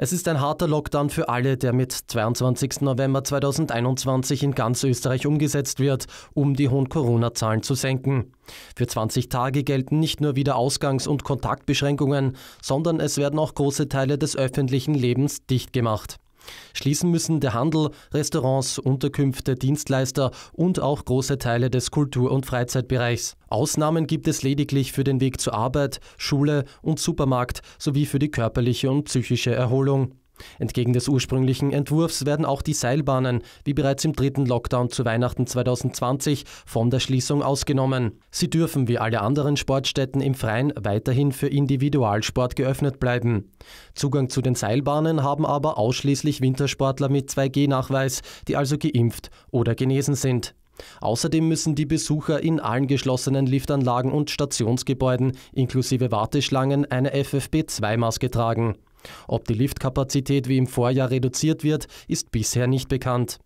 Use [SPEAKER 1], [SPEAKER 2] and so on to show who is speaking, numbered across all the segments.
[SPEAKER 1] Es ist ein harter Lockdown für alle, der mit 22. November 2021 in ganz Österreich umgesetzt wird, um die hohen Corona-Zahlen zu senken. Für 20 Tage gelten nicht nur wieder Ausgangs- und Kontaktbeschränkungen, sondern es werden auch große Teile des öffentlichen Lebens dicht gemacht. Schließen müssen der Handel, Restaurants, Unterkünfte, Dienstleister und auch große Teile des Kultur- und Freizeitbereichs. Ausnahmen gibt es lediglich für den Weg zur Arbeit, Schule und Supermarkt sowie für die körperliche und psychische Erholung. Entgegen des ursprünglichen Entwurfs werden auch die Seilbahnen, wie bereits im dritten Lockdown zu Weihnachten 2020, von der Schließung ausgenommen. Sie dürfen wie alle anderen Sportstätten im Freien weiterhin für Individualsport geöffnet bleiben. Zugang zu den Seilbahnen haben aber ausschließlich Wintersportler mit 2G-Nachweis, die also geimpft oder genesen sind. Außerdem müssen die Besucher in allen geschlossenen Liftanlagen und Stationsgebäuden inklusive Warteschlangen eine FFP2-Maske tragen. Ob die Liftkapazität wie im Vorjahr reduziert wird, ist bisher nicht bekannt.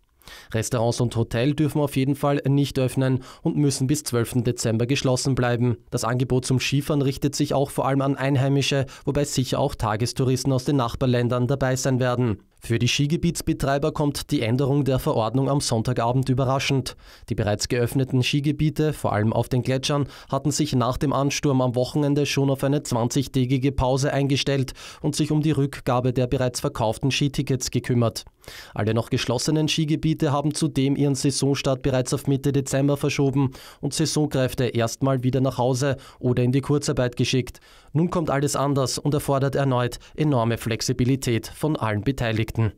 [SPEAKER 1] Restaurants und Hotel dürfen auf jeden Fall nicht öffnen und müssen bis 12. Dezember geschlossen bleiben. Das Angebot zum Skifahren richtet sich auch vor allem an Einheimische, wobei sicher auch Tagestouristen aus den Nachbarländern dabei sein werden. Für die Skigebietsbetreiber kommt die Änderung der Verordnung am Sonntagabend überraschend. Die bereits geöffneten Skigebiete, vor allem auf den Gletschern, hatten sich nach dem Ansturm am Wochenende schon auf eine 20-tägige Pause eingestellt und sich um die Rückgabe der bereits verkauften Skitickets gekümmert. Alle noch geschlossenen Skigebiete haben zudem ihren Saisonstart bereits auf Mitte Dezember verschoben und Saisonkräfte erstmal wieder nach Hause oder in die Kurzarbeit geschickt. Nun kommt alles anders und erfordert erneut enorme Flexibilität von allen Beteiligten.